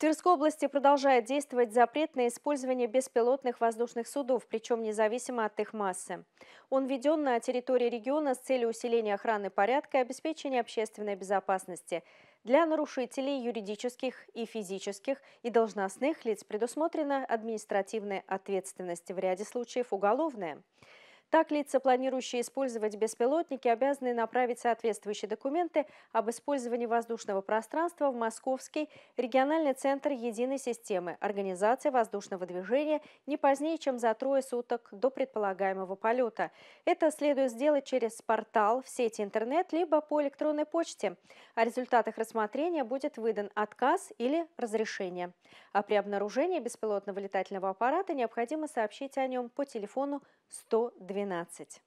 Тверской области продолжает действовать запрет на использование беспилотных воздушных судов, причем независимо от их массы. Он введен на территории региона с целью усиления охраны порядка и обеспечения общественной безопасности. Для нарушителей юридических и физических и должностных лиц предусмотрена административная ответственность, в ряде случаев уголовная. Так, лица, планирующие использовать беспилотники, обязаны направить соответствующие документы об использовании воздушного пространства в Московский региональный центр единой системы организации воздушного движения не позднее, чем за трое суток до предполагаемого полета. Это следует сделать через портал в сети интернет, либо по электронной почте. О результатах рассмотрения будет выдан отказ или разрешение. А при обнаружении беспилотного летательного аппарата необходимо сообщить о нем по телефону 112 двенадцать